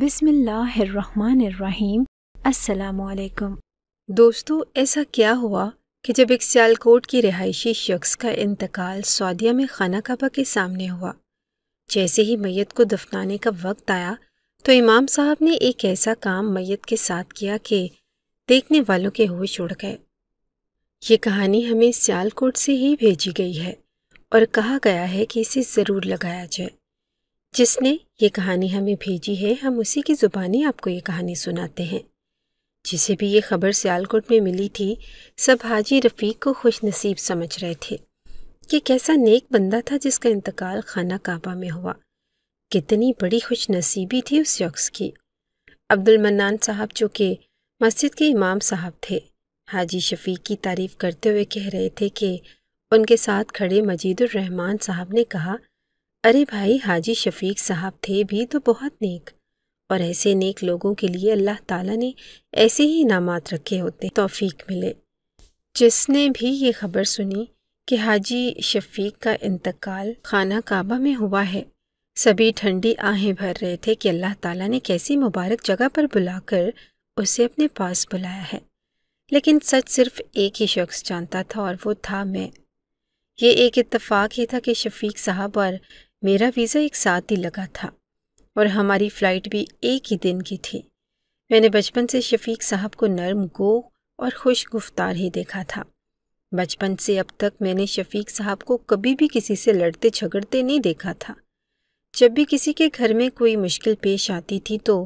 बिसमीम् असलकुम दोस्तों ऐसा क्या हुआ कि जब एक सियालकोट की रिहायशी शख्स का इंतकाल सऊदिया में खाना काबा के सामने हुआ जैसे ही मैत को दफनाने का वक्त आया तो इमाम साहब ने एक ऐसा काम मैत के साथ किया कि देखने वालों के होश उड़ गए ये कहानी हमें सियालकोट से ही भेजी गई है और कहा गया है कि इसे ज़रूर लगाया जाए जिसने ये कहानी हमें भेजी है हम उसी की ज़ुबानी आपको ये कहानी सुनाते हैं जिसे भी ये खबर सियालकोट में मिली थी सब हाजी रफ़ीक को खुश नसीब समझ रहे थे कि कैसा नेक बंदा था जिसका इंतकाल खाना काबा में हुआ कितनी बड़ी खुश नसीबी थी उस शख्स की अब्दुल मन्नान साहब जो कि मस्जिद के इमाम साहब थे हाजी शफीक की तारीफ़ करते हुए कह रहे थे कि उनके साथ खड़े मजीदुर रहमान साहब ने कहा अरे भाई हाजी शफीक साहब थे भी तो बहुत नेक और ऐसे नेक लोगों के लिए अल्लाह ताला ने ऐसे ही इनामात रखे होते तौफीक मिले जिसने भी ये खबर सुनी कि हाजी शफीक का इंतकाल खाना काबा में हुआ है सभी ठंडी आहें भर रहे थे कि अल्लाह ताला ने कैसी मुबारक जगह पर बुलाकर उसे अपने पास बुलाया है लेकिन सच सिर्फ एक ही शख्स जानता था और वो था मैं ये एक इत्तफाक ही था कि शफीक साहब और मेरा वीज़ा एक साथ ही लगा था और हमारी फ़्लाइट भी एक ही दिन की थी मैंने बचपन से शफीक साहब को नर्म गो और खुश गुफ्तार ही देखा था बचपन से अब तक मैंने शफीक साहब को कभी भी किसी से लड़ते झगड़ते नहीं देखा था जब भी किसी के घर में कोई मुश्किल पेश आती थी तो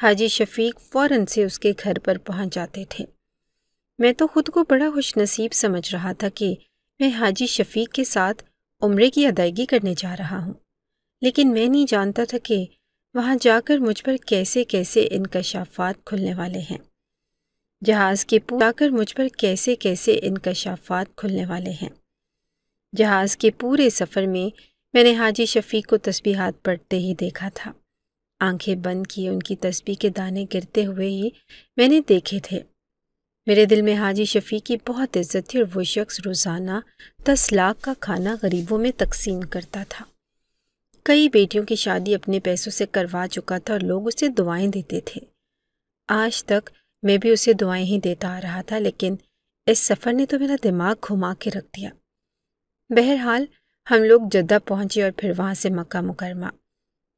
हाजी शफीक फ़ौरन से उसके घर पर पहुंच जाते थे मैं तो खुद को बड़ा खुशनसीब समझ रहा था कि मैं हाजी शफीक के साथ उम्र की अदायगी करने जा रहा हूँ लेकिन मैं नहीं जानता था कि वहाँ जाकर मुझ पर कैसे कैसे इनकशाफात खुलने वाले हैं जहाज़ के जाकर मुझ पर कैसे कैसे इनकशाफात खुलने वाले हैं जहाज़ के पूरे सफ़र में मैंने हाजी शफीक को तस्बीहात पढ़ते ही देखा था आंखें बंद किए उनकी तस्बी के दाने गिरते हुए ही मैंने देखे थे मेरे दिल में हाजी शफ़ी की बहुत इज़्ज़त थी और वो शख्स रोज़ाना दस लाख का खाना गरीबों में तकसीम करता था कई बेटियों की शादी अपने पैसों से करवा चुका था और लोग उसे दुआएं देते थे आज तक मैं भी उसे दुआएं ही देता आ रहा था लेकिन इस सफ़र ने तो मेरा दिमाग घुमा के रख दिया बहरहाल हम लोग जद्दा पहुँचे और फिर वहाँ से मक्का मुकरमा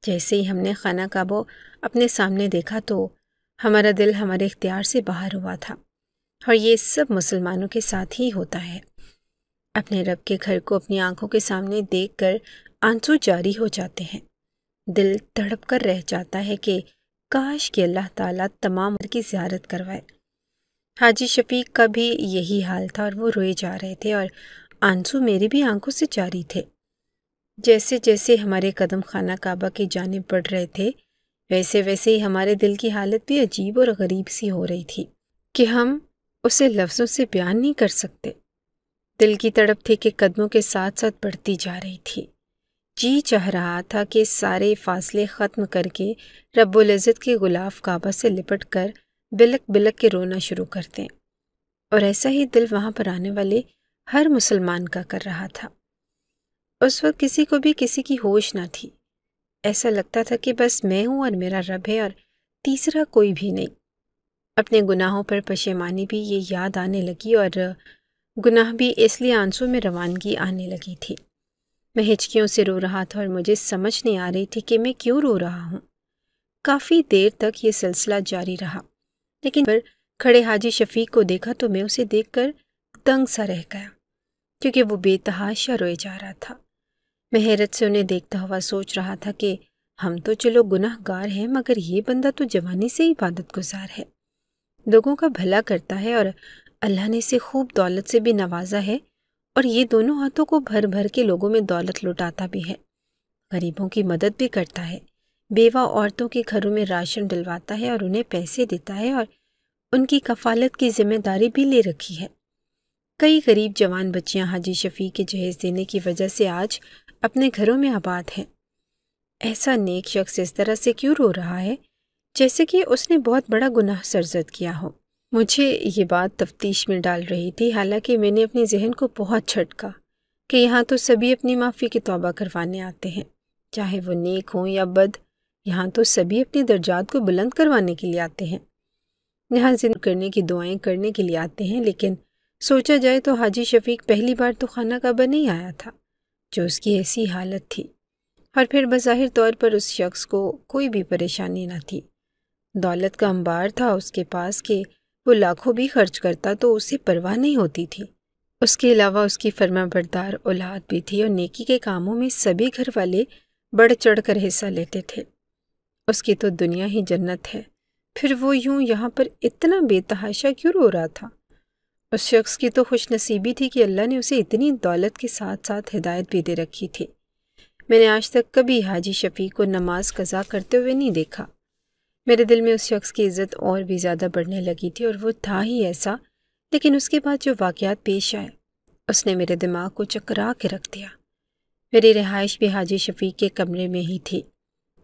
जैसे ही हमने खाना काबो अपने सामने देखा तो हमारा दिल हमारे इख्तियार से बाहर हुआ था और ये सब मुसलमानों के साथ ही होता है अपने रब के घर को अपनी आंखों के सामने देख कर आंसू जारी हो जाते हैं दिल तड़प कर रह जाता है कि काश कि अल्लाह ताला तमाम की ज्यारत करवाए हाजी शफीक का भी यही हाल था और वो रोए जा रहे थे और आंसू मेरी भी आंखों से जारी थे जैसे जैसे हमारे कदम खाना काबा की जानब बढ़ रहे थे वैसे वैसे ही हमारे दिल की हालत भी अजीब और गरीब सी हो रही थी कि हम उसे लफ्ज़ों से बयान नहीं कर सकते दिल की तड़प थी कि कदमों के साथ साथ बढ़ती जा रही थी जी चाह रहा था कि सारे फासले ख़त्म करके रब्बुल्ज़त के गुलाफ काबा से लिपट कर बिलक बिलक के रोना शुरू कर दें और ऐसा ही दिल वहाँ पर आने वाले हर मुसलमान का कर रहा था उस वक्त किसी को भी किसी की होश ना थी ऐसा लगता था कि बस मैं हूँ और मेरा रब है और तीसरा कोई भी नहीं अपने गुनाहों पर पशेमानी भी ये याद आने लगी और गुनाह भी इसलिए आंसू में रवानगी आने लगी थी मैं हिचकियों से रो रहा था और मुझे समझ नहीं आ रही थी कि मैं क्यों रो रहा हूँ काफ़ी देर तक ये सिलसिला जारी रहा लेकिन पर खड़े हाजी शफीक को देखा तो मैं उसे देख कर दंग सा रह गया क्योंकि वो बेतहाशा रोए जा रहा था मैं हैरत से उन्हें देखता हुआ सोच रहा था कि हम तो चलो गुनाहगार हैं मगर ये बंदा तो जवानी से ही इबादत गुजार है लोगों का भला करता है और अल्लाह ने इसे खूब दौलत से भी नवाजा है और ये दोनों हाथों को भर भर के लोगों में दौलत लुटाता भी है गरीबों की मदद भी करता है बेवा औरतों के घरों में राशन डलवाता है और उन्हें पैसे देता है और उनकी कफालत की जिम्मेदारी भी ले रखी है कई गरीब जवान बच्चियां हाजी शफी के जहेज देने की वजह से आज अपने घरों में आबाद हैं ऐसा नेक शख्स इस तरह से क्यों रो रहा है जैसे कि उसने बहुत बड़ा गुनाह सरजद किया हो मुझे ये बात तफ्तीश में डाल रही थी हालांकि मैंने अपने जहन को बहुत छटका कि यहाँ तो सभी अपनी माफ़ी की तौबा करवाने आते हैं चाहे वो नेक हों या बद यहाँ तो सभी अपने दर्जात को बुलंद करवाने के लिए आते हैं यहाँ जिंद करने की दुआएं करने के लिए आते हैं लेकिन सोचा जाए तो हाजी शफीक पहली बार तो खाना काबा नहीं आया था जो उसकी ऐसी हालत थी और फिर बज़ाहिर तौर पर उस शख्स को कोई भी परेशानी ना थी दौलत का अंबार था उसके पास के वो लाखों भी खर्च करता तो उसे परवाह नहीं होती थी उसके अलावा उसकी फर्मा बरदार औलाद भी थी और नेकी के कामों में सभी घर वाले बढ़ चढ़ कर हिस्सा लेते थे उसकी तो दुनिया ही जन्नत है फिर वो यूं यहाँ पर इतना बेतहाशा क्यों रो रहा था उस शख्स की तो खुश नसीबी थी कि अल्लाह ने उसे इतनी दौलत के साथ साथ हिदायत भी दे रखी थी मैंने आज तक कभी हाजी शफी को नमाज कज़ा करते हुए नहीं देखा मेरे दिल में उस शख्स की इज़्ज़त और भी ज़्यादा बढ़ने लगी थी और वो था ही ऐसा लेकिन उसके बाद जो वाक़ात पेश आए उसने मेरे दिमाग को चकरा के रख दिया मेरी रिहाइश भी हाजी शफीक के कमरे में ही थी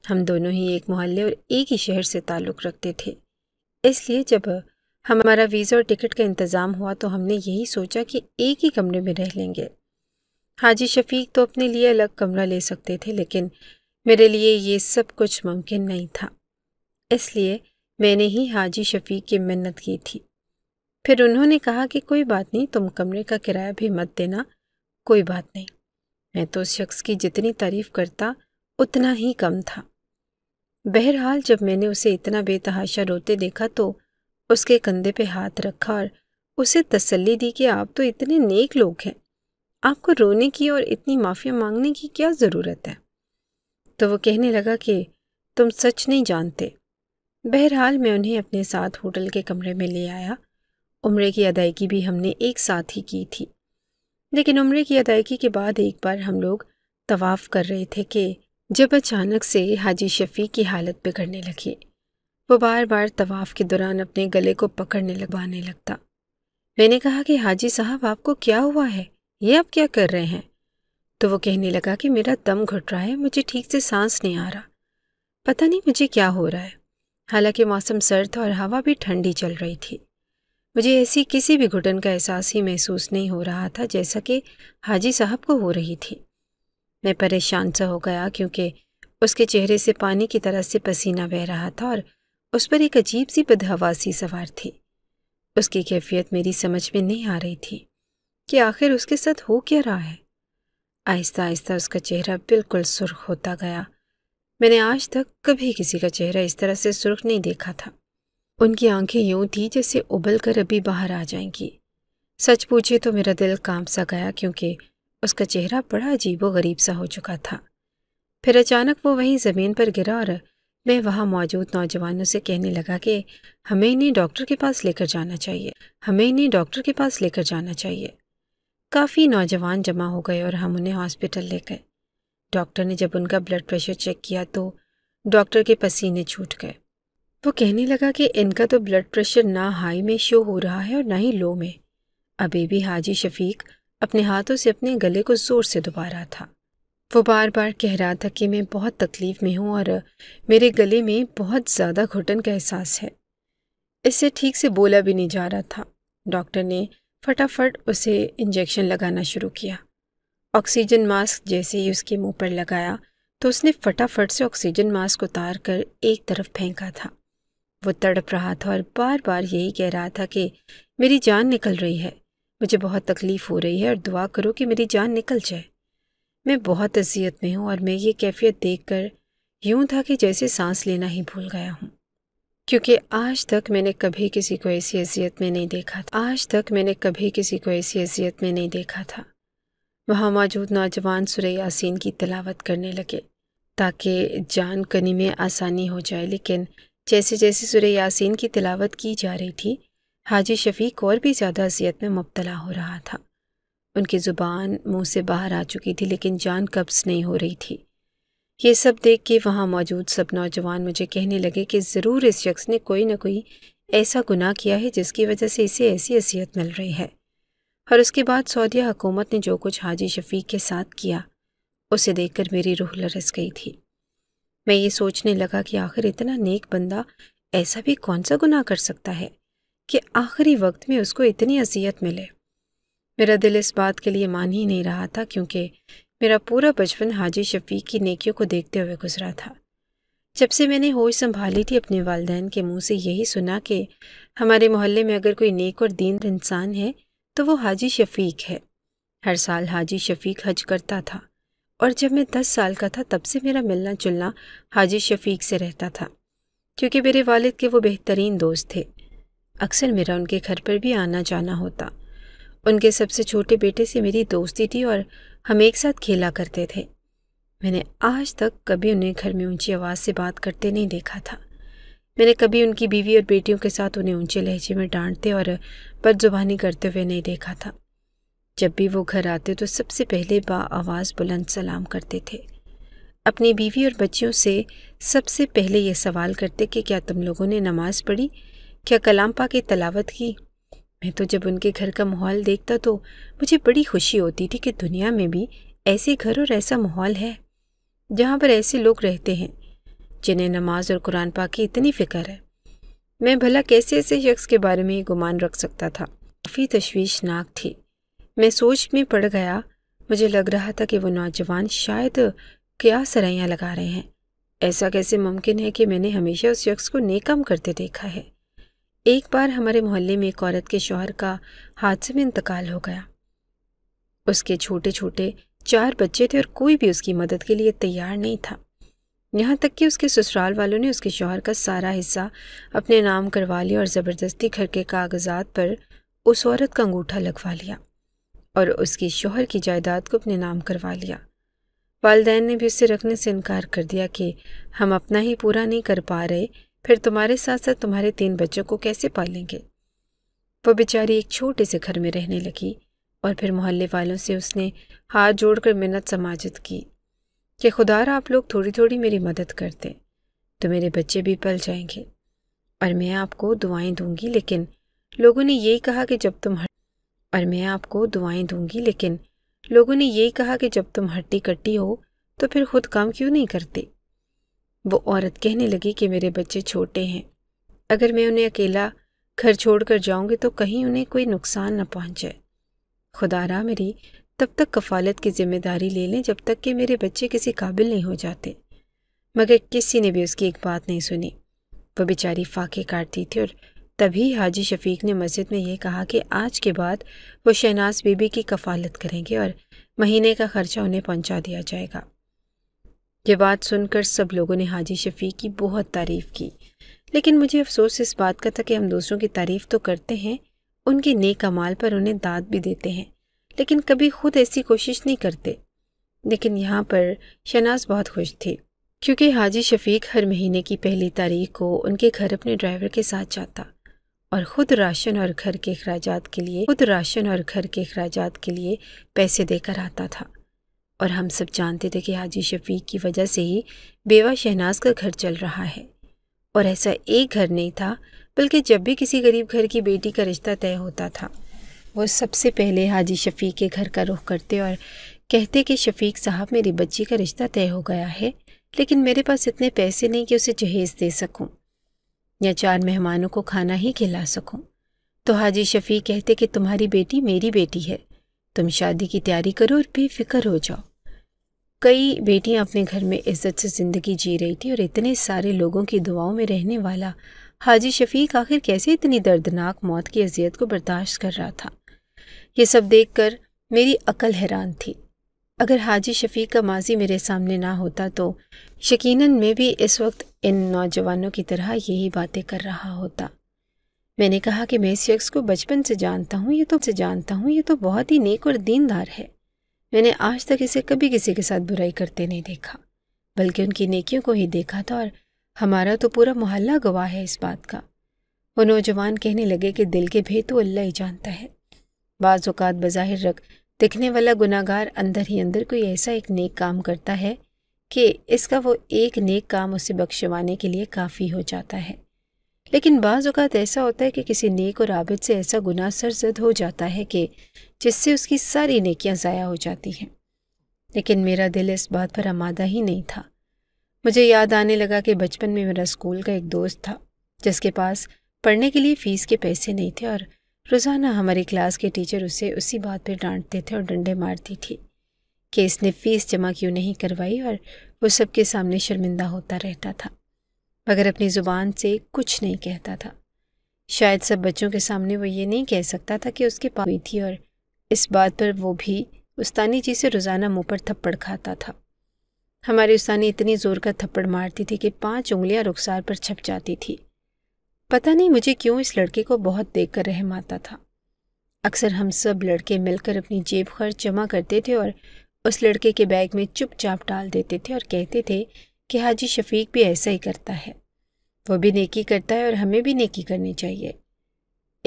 हम दोनों ही एक मोहल्ले और एक ही शहर से ताल्लुक़ रखते थे इसलिए जब हमारा वीज़ा और टिकट का इंतज़ाम हुआ तो हमने यही सोचा कि एक ही कमरे में रह लेंगे हाजी शफीक तो अपने लिए अलग कमरा ले सकते थे लेकिन मेरे लिए ये सब कुछ मुमकिन नहीं था इसलिए मैंने ही हाजी शफी की मिन्नत की थी फिर उन्होंने कहा कि कोई बात नहीं तुम कमरे का किराया भी मत देना कोई बात नहीं मैं तो उस शख्स की जितनी तारीफ़ करता उतना ही कम था बहरहाल जब मैंने उसे इतना बेतहाशा रोते देखा तो उसके कंधे पे हाथ रखा और उसे तसल्ली दी कि आप तो इतने नेक लोग हैं आपको रोने की और इतनी माफ़ी मांगने की क्या ज़रूरत है तो वो कहने लगा कि तुम सच नहीं जानते बहरहाल मैं उन्हें अपने साथ होटल के कमरे में ले आया उम्र की अदायगी भी हमने एक साथ ही की थी लेकिन उम्र की अदायगी के बाद एक बार हम लोग तवाफ़ कर रहे थे कि जब अचानक से हाजी शफ़ी की हालत बिगड़ने लगी वो बार बार तवाफ़ के दौरान अपने गले को पकड़ने लगवाने लगता मैंने कहा कि हाजी साहब आपको क्या हुआ है ये आप क्या कर रहे हैं तो वो कहने लगा कि मेरा दम घुट रहा है मुझे ठीक से सांस नहीं आ रहा पता नहीं मुझे क्या हो रहा है हालांकि मौसम सर्द और हवा भी ठंडी चल रही थी मुझे ऐसी किसी भी घुटन का एहसास ही महसूस नहीं हो रहा था जैसा कि हाजी साहब को हो रही थी मैं परेशान सा हो गया क्योंकि उसके चेहरे से पानी की तरह से पसीना बह रहा था और उस पर एक अजीब सी बदहवासी सवार थी उसकी कैफियत मेरी समझ में नहीं आ रही थी कि आखिर उसके साथ हो क्या रहा है आहिस्ता आहिस्ता उसका चेहरा बिल्कुल सुर्ख होता गया मैंने आज तक कभी किसी का चेहरा इस तरह से सुर्ख नहीं देखा था उनकी आंखें यूं थी जैसे उबल कर अभी बाहर आ जाएंगी सच पूछे तो मेरा दिल काम सा गया क्योंकि उसका चेहरा बड़ा अजीब गरीब सा हो चुका था फिर अचानक वो वहीं ज़मीन पर गिरा और मैं वहाँ मौजूद नौजवानों से कहने लगा कि हमें इन्हें डॉक्टर के पास लेकर जाना चाहिए हमें इन्हें डॉक्टर के पास लेकर जाना चाहिए काफ़ी नौजवान जमा हो गए और हम उन्हें हॉस्पिटल ले गए डॉक्टर ने जब उनका ब्लड प्रेशर चेक किया तो डॉक्टर के पसीने छूट गए वो कहने लगा कि इनका तो ब्लड प्रेशर ना हाई में शो हो रहा है और ना ही लो में अभी भी हाजी शफीक अपने हाथों से अपने गले को ज़ोर से दबा रहा था वो बार बार कह रहा था कि मैं बहुत तकलीफ़ में हूँ और मेरे गले में बहुत ज़्यादा घुटन का एहसास है इसे ठीक से बोला भी नहीं जा रहा था डॉक्टर ने फटाफट उसे इंजेक्शन लगाना शुरू किया ऑक्सीजन मास्क जैसे ही उसके मुंह पर लगाया तो उसने फटाफट से ऑक्सीजन मास्क उतार कर एक तरफ फेंका था वो तड़प रहा था और बार बार यही कह रहा था कि मेरी जान निकल रही है मुझे बहुत तकलीफ़ हो रही है और दुआ करो कि मेरी जान निकल जाए मैं बहुत अजियत में हूँ और मैं ये कैफियत देख कर यूँ था कि जैसे सांस लेना ही भूल गया हूँ क्योंकि आज तक मैंने कभी किसी को ऐसी अजियत में नहीं देखा था आज तक मैंने कभी किसी को ऐसी अजियत में नहीं देखा था वहाँ मौजूद नौजवान सुरह यासीन की तलावत करने लगे ताकि जान कनी में आसानी हो जाए लेकिन जैसे जैसे सुर यासीन की तलावत की जा रही थी हाजी शफीक और भी ज़्यादा असीयत में मुबतला हो रहा था उनकी ज़ुबान मुँह से बाहर आ चुकी थी लेकिन जान कब्ज़ नहीं हो रही थी ये सब देख के वहाँ मौजूद सब नौजवान मुझे कहने लगे कि ज़रूर इस शख्स ने कोई ना कोई ऐसा गुनाह किया है जिसकी वजह से इसे ऐसी असीयत मिल रही है और उसके बाद सऊदिया हुकूमत ने जो कुछ हाजी शफीक के साथ किया उसे देखकर मेरी रूह लरस गई थी मैं ये सोचने लगा कि आखिर इतना नेक बंदा ऐसा भी कौन सा गुनाह कर सकता है कि आखिरी वक्त में उसको इतनी असीयत मिले मेरा दिल इस बात के लिए मान ही नहीं रहा था क्योंकि मेरा पूरा बचपन हाजी शफीक की नेकियों को देखते हुए गुजरा था जब से मैंने होश संभाली थी अपने वालदेन के मुंह से यही सुना कि हमारे मोहल्ले में अगर कोई नेक और दीन इंसान है तो वो हाजी शफीक है हर साल हाजी शफीक हज करता था और जब मैं दस साल का था तब से मेरा मिलना जुलना हाजी शफीक से रहता था क्योंकि मेरे वालिद के वो बेहतरीन दोस्त थे अक्सर मेरा उनके घर पर भी आना जाना होता उनके सबसे छोटे बेटे से मेरी दोस्ती थी और हम एक साथ खेला करते थे मैंने आज तक कभी उन्हें घर में ऊंची आवाज़ से बात करते नहीं देखा था मैंने कभी उनकी बीवी और बेटियों के साथ उन्हें ऊंचे लहजे में डांटते और बदजुबानी करते हुए नहीं देखा था जब भी वो घर आते तो सबसे पहले बा आवाज़ बुलंद सलाम करते थे अपनी बीवी और बच्चियों से सबसे पहले ये सवाल करते कि क्या तुम लोगों ने नमाज़ पढ़ी क्या कलाम पा की तलावत की मैं तो जब उनके घर का माहौल देखता तो मुझे बड़ी खुशी होती थी कि दुनिया में भी ऐसे घर और ऐसा माहौल है जहाँ पर ऐसे लोग रहते हैं जिन्हें नमाज और कुरान पाक की इतनी फ़िक्र है मैं भला कैसे ऐसे शख्स के बारे में गुमान रख सकता था काफ़ी तश्वीशनाक थी मैं सोच में पड़ गया मुझे लग रहा था कि वो नौजवान शायद क्या सराइयाँ लगा रहे हैं ऐसा कैसे मुमकिन है कि मैंने हमेशा उस शख्स को नेकम करते देखा है एक बार हमारे मोहल्ले में एक औरत के शोहर का हादसे में इंतकाल हो गया उसके छोटे छोटे चार बच्चे थे और कोई भी उसकी मदद के लिए तैयार नहीं था यहाँ तक कि उसके ससुराल वालों ने उसके शोहर का सारा हिस्सा अपने नाम करवा लिया और ज़बरदस्ती घर के कागजात पर उस औरत का अंगूठा लगवा लिया और उसके शोहर की जायदाद को अपने नाम करवा लिया वालदेन ने भी उसे रखने से इनकार कर दिया कि हम अपना ही पूरा नहीं कर पा रहे फिर तुम्हारे साथ साथ तुम्हारे तीन बच्चों को कैसे पालेंगे वह बेचारी एक छोटे से घर में रहने लगी और फिर मोहल्ले वालों से उसने हाथ जोड़कर मिन्नत समाजित की कि खुदा आप लोग थोड़ी थोड़ी मेरी मदद करते तो मेरे बच्चे भी पल जाएंगे और मैं आपको दुआएं दूंगी लेकिन लोगों ने यही कहा कि जब तुम और मैं आपको दुआएं दूंगी लेकिन लोगों ने यही कहा कि जब तुम हट्टी कट्टी हो तो फिर खुद काम क्यों नहीं करते वो औरत कहने लगी कि मेरे बच्चे छोटे हैं अगर मैं उन्हें अकेला घर छोड़कर जाऊंगी तो कहीं उन्हें कोई नुकसान न पहुँच जाए खुदारा मेरी तब तक कफालत की जिम्मेदारी ले लें जब तक कि मेरे बच्चे किसी काबिल नहीं हो जाते मगर किसी ने भी उसकी एक बात नहीं सुनी वह बेचारी फाके काटती थी और तभी हाजी शफीक ने मस्जिद में यह कहा कि आज के बाद वो शहनाज बीबी की कफालत करेंगे और महीने का खर्चा उन्हें पहुंचा दिया जाएगा ये बात सुनकर सब लोगों ने हाजी शफीक की बहुत तारीफ़ की लेकिन मुझे अफसोस इस बात का था कि हम दूसरों की तारीफ़ तो करते हैं उनके नेक कमाल पर उन्हें दाद भी देते हैं लेकिन कभी खुद ऐसी कोशिश नहीं करते लेकिन यहाँ पर शनाज बहुत खुश थी क्योंकि हाजी शफीक हर महीने की पहली तारीख को उनके घर अपने ड्राइवर के साथ जाता और ख़ुद राशन और घर के अखराज के लिए खुद राशन और घर के अखराज के लिए पैसे देकर आता था और हम सब जानते थे कि हाजी शफीक की वजह से ही बेवा शहनाज का घर चल रहा है और ऐसा एक घर नहीं था बल्कि जब भी किसी गरीब घर की बेटी का रिश्ता तय होता था वो सबसे पहले हाजी शफीक के घर का रुख करते और कहते कि शफीक साहब मेरी बच्ची का रिश्ता तय हो गया है लेकिन मेरे पास इतने पैसे नहीं कि उसे जहेज़ दे सकूं या चार मेहमानों को खाना ही खिला सकूं तो हाजी शफीक कहते कि तुम्हारी बेटी मेरी बेटी है तुम शादी की तैयारी करो और बेफिक्र हो जाओ कई बेटियां अपने घर में इज्जत से ज़िंदगी जी रही थी और इतने सारे लोगों की दुआओं में रहने वाला हाजी शफीक आखिर कैसे इतनी दर्दनाक मौत की अजियत को बर्दाश्त कर रहा था ये सब देख कर मेरी अकल हैरान थी अगर हाजी शफी का माजी मेरे सामने ना होता तो यकीनन मैं भी इस वक्त इन नौजवानों की तरह यही बातें कर रहा होता मैंने कहा कि मैं इस शख्स को बचपन से जानता हूँ ये तो से जानता हूँ ये तो बहुत ही नेक और दीनदार है मैंने आज तक इसे कभी किसी के साथ बुराई करते नहीं देखा बल्कि उनकी नेकियों को ही देखा था और हमारा तो पूरा मोहल्ला गवाह है इस बात का वो नौजवान कहने लगे कि दिल के भेद तो अल्लाह ही जानता है बाज़ात बज़ाहिर रख दिखने वाला गुनागार अंदर ही अंदर कोई ऐसा एक नेक काम करता है कि इसका वो एक नेक काम उसे बख्शवाने के लिए काफ़ी हो जाता है लेकिन बाज़ात ऐसा होता है कि किसी नेक और आबिद से ऐसा गुनाह सरजद हो जाता है कि जिससे उसकी सारी नेकियां ज़ाया हो जाती हैं लेकिन मेरा दिल इस बात पर आमादा ही नहीं था मुझे याद आने लगा कि बचपन में मेरा स्कूल का एक दोस्त था जिसके पास पढ़ने के लिए फ़ीस के पैसे नहीं थे और रोज़ाना हमारी क्लास के टीचर उसे उसी बात पर डांटते थे और डंडे मारती थी कि इसने फीस जमा क्यों नहीं करवाई और वो सबके सामने शर्मिंदा होता रहता था मगर अपनी ज़ुबान से कुछ नहीं कहता था शायद सब बच्चों के सामने वो ये नहीं कह सकता था कि उसके पास हुई थी और इस बात पर वो भी उस्तानी जी से रोज़ाना मुंह पर थप्पड़ खाता था हमारी उस्तानी इतनी ज़ोर का थप्पड़ मारती थी कि पांच उंगलियां रुखसार पर छप जाती थी पता नहीं मुझे क्यों इस लड़के को बहुत देख कर रहम आता था अक्सर हम सब लड़के मिलकर अपनी जेब खर्च जमा करते थे और उस लड़के के बैग में चुपचाप डाल देते थे और कहते थे कि हाजी शफीक भी ऐसा ही करता है वो भी नेकी करता है और हमें भी नेकी करनी चाहिए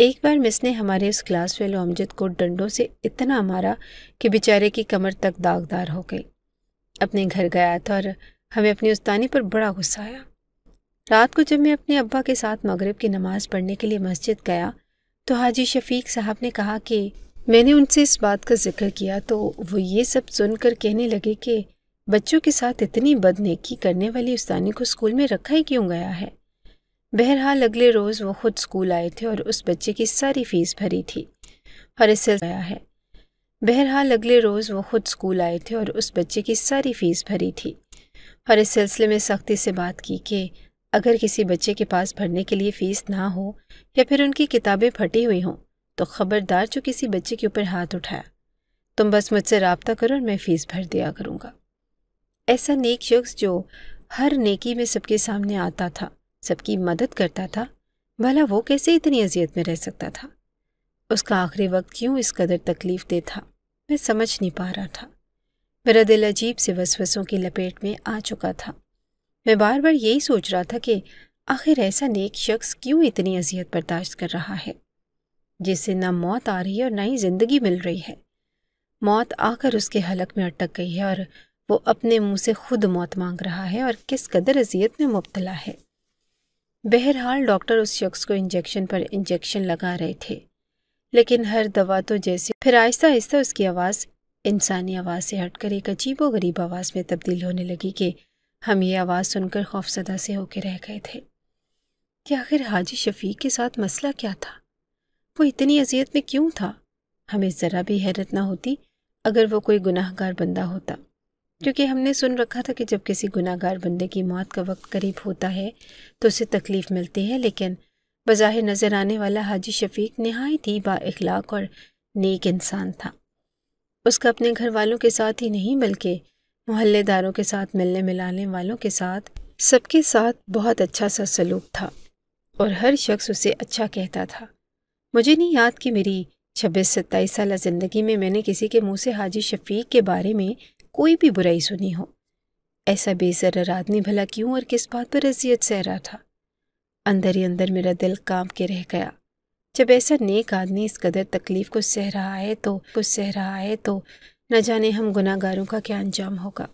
एक बार मिस ने हमारे उस क्लास फेलो अमजद को डंडों से इतना मारा कि बेचारे की कमर तक दागदार हो गई अपने घर गया था और हमें अपनी उस्तानी पर बड़ा गुस्सा आया रात को जब मैं अपने अब्बा के साथ मगरब की नमाज़ पढ़ने के लिए मस्जिद गया तो हाजी शफीक साहब ने कहा कि मैंने उनसे इस बात का जिक्र किया तो वो ये सब सुनकर कहने लगे कि बच्चों के साथ इतनी बदनेकी करने वाली उस्तानी को स्कूल में रखा ही क्यों गया है बहरहाल अगले रोज़ वो ख़ुद स्कूल आए थे और उस बच्चे की सारी फ़ीस भरी थी और इससे गया है बहरहाल अगले रोज़ वो ख़ुद स्कूल आए थे और उस बच्चे की सारी फ़ीस भरी थी और इस सिलसिले में सख्ती से बात की कि अगर किसी बच्चे के पास भरने के लिए फ़ीस ना हो या फिर उनकी किताबें फटी हुई हों तो ख़बरदार जो किसी बच्चे के ऊपर हाथ उठाया तुम बस मुझसे रबता करो और मैं फ़ीस भर दिया करूँगा ऐसा नेक शख्स जो हर नेकी में सबके सामने आता था सबकी मदद करता था भला वो कैसे इतनी अजियत में रह सकता था उसका आखिरी वक्त क्यों इस कदर तकलीफ दे था मैं समझ नहीं पा रहा था मेरा दिल अजीब से वसवसों की लपेट में आ चुका था मैं बार बार यही सोच रहा था कि आखिर ऐसा नेक शख्स क्यों इतनी अजियत बर्दाश्त कर रहा है जिससे ना मौत आ रही है और ना ही ज़िंदगी मिल रही है मौत आकर उसके हलक में अटक गई है और वो अपने मुंह से खुद मौत मांग रहा है और किस कदर अजियत में मुबतला है बहरहाल डॉक्टर उस शख्स को इंजेक्शन पर इंजेक्शन लगा रहे थे लेकिन हर दवा तो जैसे फिर आहिस्ता आहिस्ता उसकी आवाज़ इंसानी आवाज़ से हटकर एक अजीब व गरीब आवाज़ में तब्दील होने लगी कि हम ये आवाज़ सुनकर खौफजदा से होके रह गए थे कि आखिर हाजी शफीक के साथ मसला क्या था वो इतनी अजियत में क्यों था हमें ज़रा भी हैरत ना होती अगर वो कोई गुनाहगार बंदा होता क्योंकि हमने सुन रखा था कि जब किसी गुनाहगार बंदे की मौत का वक्त करीब होता है तो उसे तकलीफ़ मिलती है लेकिन बज़ाहिर नज़र आने वाला हाजी शफीक नहायत ही बाखलाक और नेक इंसान था उसका अपने घर वालों के साथ ही नहीं बल्कि मोहल्लेदारों के साथ मिलने मिलाने वालों के साथ सबके साथ बहुत अच्छा सा सलूक था और हर शख्स उसे अच्छा कहता था मुझे नहीं याद कि मेरी छब्बीस सत्ताईस साल ज़िंदगी में मैंने किसी के मुंह से हाजी शफीक के बारे में कोई भी बुराई सुनी हो ऐसा बेसर आदमी भला क्यों और किस बात पर अजियत सह रहा था अंदर ही अंदर मेरा दिल काम के रह गया जब ऐसा नेक आदमी इस कदर तकलीफ़ को सह रहा है तो कुछ सह रहा है तो न जाने हम गुनागारों का क्या अंजाम होगा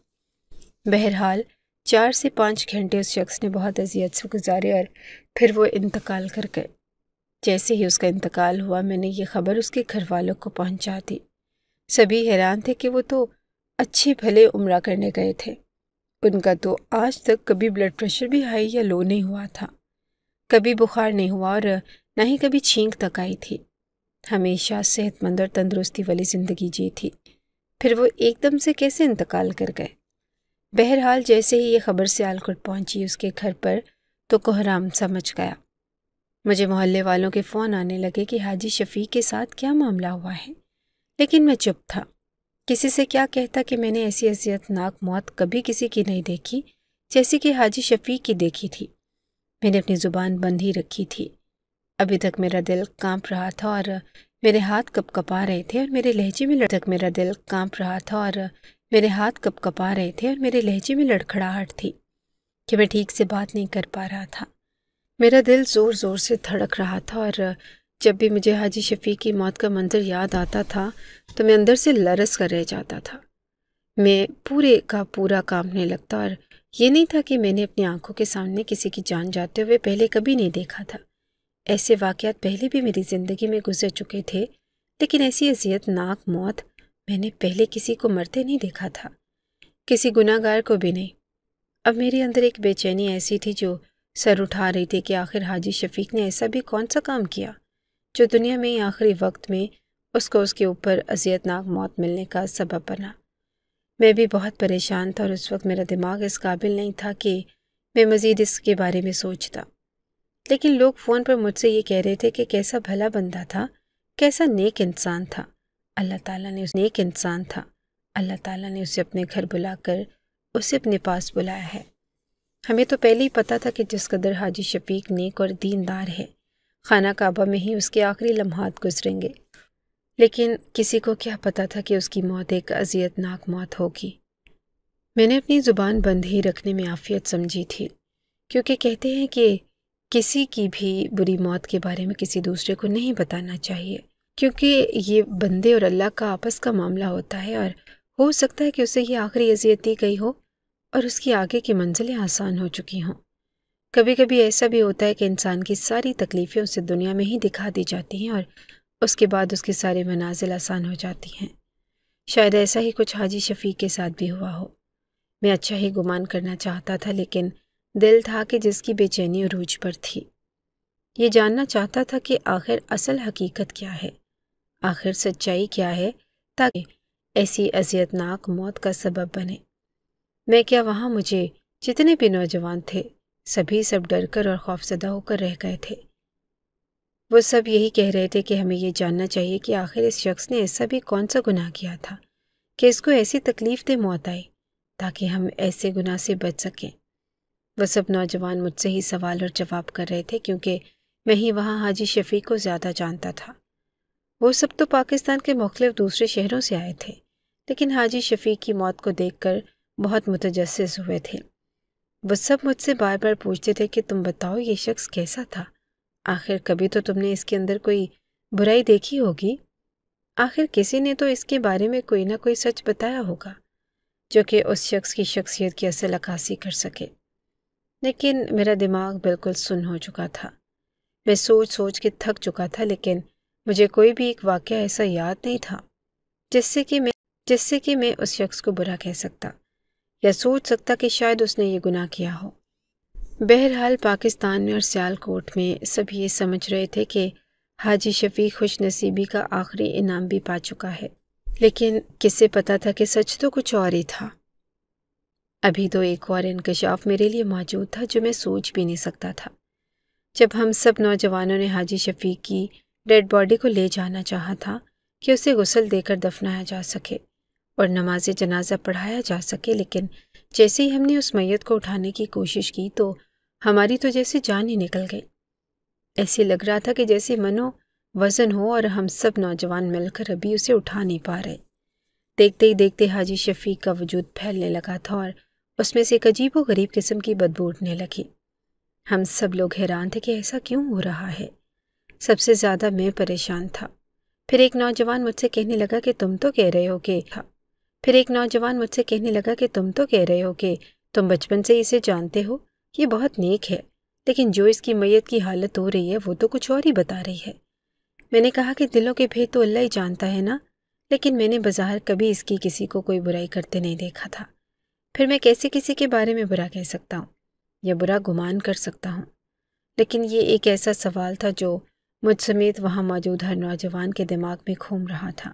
बहरहाल चार से पाँच घंटे उस शख्स ने बहुत अजियत से गुजारे और फिर वो इंतकाल कर गए जैसे ही उसका इंतकाल हुआ मैंने ये खबर उसके घर वालों को पहुँचा दी सभी हैरान थे कि वो तो अच्छे भले उम्र करने गए थे उनका तो आज तक कभी ब्लड प्रेशर भी हाई या लो नहीं हुआ था कभी बुखार नहीं हुआ और ना ही कभी छींक तक आई थी हमेशा सेहतमंद और तंदुरुस्ती वाली ज़िंदगी जी थी फिर वो एकदम से कैसे इंतकाल कर गए बहरहाल जैसे ही ये खबर सियालकोट पहुंची उसके घर पर तो कोहराम समझ गया मुझे मोहल्ले वालों के फ़ोन आने लगे कि हाजी शफ़ी के साथ क्या मामला हुआ है लेकिन मैं चुप था किसी से क्या कहता कि मैंने ऐसी अजियतनाक मौत कभी किसी की नहीं देखी जैसी कि हाजी शफ़ी की देखी थी मैंने अपनी ज़ुबान बंद ही रखी थी अभी तक मेरा दिल कांप रहा था और मेरे हाथ कप कपा रहे थे और मेरे लहजे में लड़क मेरा दिल कांप रहा था और मेरे हाथ कप कपा रहे थे और मेरे लहजे में लड़खड़ाहट थी कि मैं ठीक से बात नहीं कर पा रहा था मेरा दिल ज़ोर ज़ोर से धड़क रहा था और जब भी मुझे हाजी शफ़ी की मौत का मंजर याद आता था तो मैं अंदर से लरस कर रह जाता था मैं पूरे का पूरा कांपने लगता और ये नहीं था कि मैंने अपनी आंखों के सामने किसी की जान जाते हुए पहले कभी नहीं देखा था ऐसे वाक़ात पहले भी मेरी ज़िंदगी में गुजर चुके थे लेकिन ऐसी अजियतनाक मौत मैंने पहले किसी को मरते नहीं देखा था किसी गुनागार को भी नहीं अब मेरे अंदर एक बेचैनी ऐसी थी जो सर उठा रही थी कि आखिर हाजी शफीक ने ऐसा भी कौन सा काम किया जो दुनिया में आखिरी वक्त में उसको उसके ऊपर अजियतनाक मौत मिलने का सबब बना मैं भी बहुत परेशान था और उस वक्त मेरा दिमाग इस काबिल नहीं था कि मैं मज़ीद इसके बारे में सोचता लेकिन लोग फ़ोन पर मुझसे ये कह रहे थे कि कैसा भला बंदा था कैसा नेक इंसान था अल्लाह ताला ने उस नेक इंसान था अल्लाह ताला ने उसे अपने घर बुलाकर उसे अपने पास बुलाया है हमें तो पहले ही पता था कि जिस कदर हाजी शफीक नेक और दीनदार है खाना काबा में ही उसके आखिरी लम्हात गुजरेंगे लेकिन किसी को क्या पता था कि उसकी मौत एक अजियतनाक मौत होगी मैंने अपनी ज़ुबान बंद ही रखने में आफियत समझी थी क्योंकि कहते हैं कि किसी की भी बुरी मौत के बारे में किसी दूसरे को नहीं बताना चाहिए क्योंकि ये बंदे और अल्लाह का आपस का मामला होता है और हो सकता है कि उसे ये आखिरी अजियत दी गई हो और उसकी आगे की मंजिलें आसान हो चुकी हों कभी कभी ऐसा भी होता है कि इंसान की सारी तकलीफ़ें उसे दुनिया में ही दिखा दी जाती हैं और उसके बाद उसके सारे मनाजिल आसान हो जाती हैं शायद ऐसा ही कुछ हाजी शफीक के साथ भी हुआ हो मैं अच्छा ही गुमान करना चाहता था लेकिन दिल था कि जिसकी बेचैनी अरूज पर थी ये जानना चाहता था कि आखिर असल हकीकत क्या है आखिर सच्चाई क्या है ताकि ऐसी अजियतनाक मौत का सबब बने मैं क्या वहाँ मुझे जितने भी नौजवान थे सभी सब डरकर और खौफजदा होकर रह गए थे वो सब यही कह रहे थे कि हमें यह जानना चाहिए कि आखिर इस शख्स ने ऐसा भी कौन सा गुनाह किया था कि इसको ऐसी तकलीफ दे मौत आई ताकि हम ऐसे गुनाह से बच सकें वह सब नौजवान मुझसे ही सवाल और जवाब कर रहे थे क्योंकि मैं ही वहाँ हाजी शफी को ज़्यादा जानता था वो सब तो पाकिस्तान के मुख्तलिफ दूसरे शहरों से आए थे लेकिन हाजी शफी की मौत को देख कर बहुत मुतजस हुए थे वो सब मुझसे बार बार पूछते थे कि तुम बताओ ये शख्स कैसा था आखिर कभी तो तुमने इसके अंदर कोई बुराई देखी होगी आखिर किसी ने तो इसके बारे में कोई ना कोई सच बताया होगा जो कि उस शख्स की शख्सियत की असल अक्सी कर सके लेकिन मेरा दिमाग बिल्कुल सुन हो चुका था मैं सोच सोच के थक चुका था लेकिन मुझे कोई भी एक वाक्य ऐसा याद नहीं था जिससे कि मैं जिससे कि मैं उस शख्स को बुरा कह सकता या सोच सकता कि शायद उसने ये गुनाह किया हो बहरहाल पाकिस्तान में और सियालकोट में सब ये समझ रहे थे कि हाजी शफी खुश नसीबी का आखिरी इनाम भी पा चुका है लेकिन किसे पता था कि सच तो कुछ और ही था अभी तो एक और इनकशाफ मेरे लिए मौजूद था जो मैं सोच भी नहीं सकता था जब हम सब नौजवानों ने हाजी शफीक की डेड बॉडी को ले जाना चाहा था कि उसे गुसल देकर दफनाया जा सके और नमाज जनाजा पढ़ाया जा सके लेकिन जैसे ही हमने उस मैयत को उठाने की कोशिश की तो हमारी तो जैसे जान ही निकल गई ऐसे लग रहा था कि जैसे मनो वज़न हो और हम सब नौजवान मिलकर अभी उसे उठा नहीं पा रहे देखते ही देखते हाजी शफीक का वजूद फैलने लगा था और उसमें से एक अजीब व गरीब किस्म की बदबू उठने लगी हम सब लोग हैरान थे कि ऐसा क्यों हो रहा है सबसे ज़्यादा मैं परेशान था फिर एक नौजवान मुझसे कहने लगा कि तुम तो कह रहे हो कि हाँ। फिर एक नौजवान मुझसे कहने लगा कि तुम तो कह रहे हो कि तुम बचपन से इसे जानते हो ये बहुत नेक है लेकिन जो इसकी मैयत की हालत हो रही है वो तो कुछ और ही बता रही है मैंने कहा कि दिलों के भेद तो अल्लाह ही जानता है ना लेकिन मैंने बाजार कभी इसकी किसी को कोई बुराई करते नहीं देखा था फिर मैं कैसे किसी के बारे में बुरा कह सकता हूँ या बुरा गुमान कर सकता हूँ लेकिन ये एक ऐसा सवाल था जो मुझ समेत वहाँ मौजूद हर नौजवान के दिमाग में घूम रहा था